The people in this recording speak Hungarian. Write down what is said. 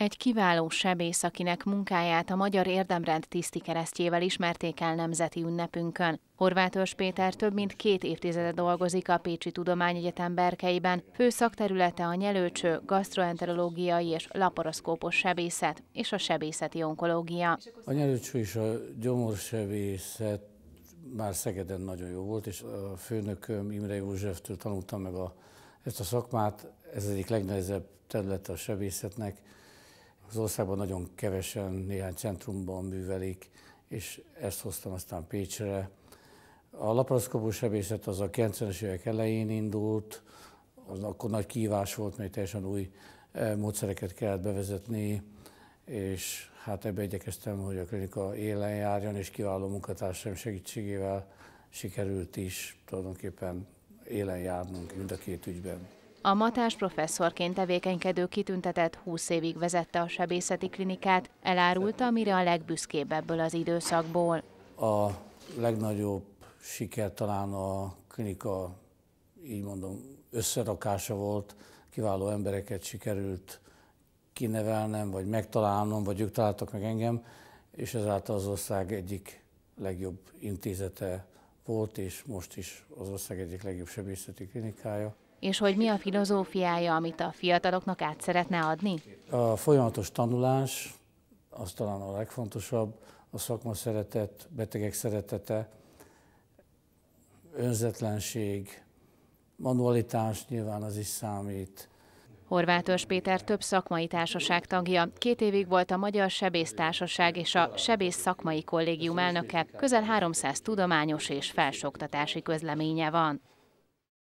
Egy kiváló sebész, akinek munkáját a Magyar Érdemrend tiszti keresztjével ismerték el nemzeti ünnepünkön. Horváth Örs Péter több mint két évtizede dolgozik a Pécsi Tudományegyetem berkeiben, fő szakterülete a nyelőcső, gastroenterológiai és laparoszkópos sebészet és a sebészeti onkológia. A nyelőcső és a gyomorsebészet már Szegeden nagyon jó volt, és a főnököm Imre Józseftől tanultam meg a, ezt a szakmát, ez egyik legnehezebb területe a sebészetnek, az országban nagyon kevesen, néhány centrumban művelik, és ezt hoztam aztán Pécsre. A laparoszkopú sebészet az a 90-es évek elején indult, az akkor nagy kívás volt, mert teljesen új eh, módszereket kellett bevezetni, és hát ebbe igyekeztem, hogy a klinika élen járjon, és kiváló munkatársaim segítségével sikerült is tulajdonképpen élen járnunk mind a két ügyben. A Matás professzorként tevékenykedő kitüntetett 20 évig vezette a sebészeti klinikát, elárulta, amire a legbüszkébb ebből az időszakból. A legnagyobb siker talán a klinika, így mondom, összerakása volt, kiváló embereket sikerült kinevelnem, vagy megtalálnom, vagy ők találtak meg engem, és ezáltal az ország egyik legjobb intézete volt, és most is az ország egyik legjobb sebészeti klinikája. És hogy mi a filozófiája, amit a fiataloknak át szeretne adni? A folyamatos tanulás, az talán a legfontosabb, a szakma szeretet, betegek szeretete, önzetlenség, manualitás nyilván az is számít. Horvátos Péter több szakmai társaság tagja. Két évig volt a Magyar Sebésztársaság és a Sebész Szakmai Kollégium elnöke. Közel 300 tudományos és felsőoktatási közleménye van.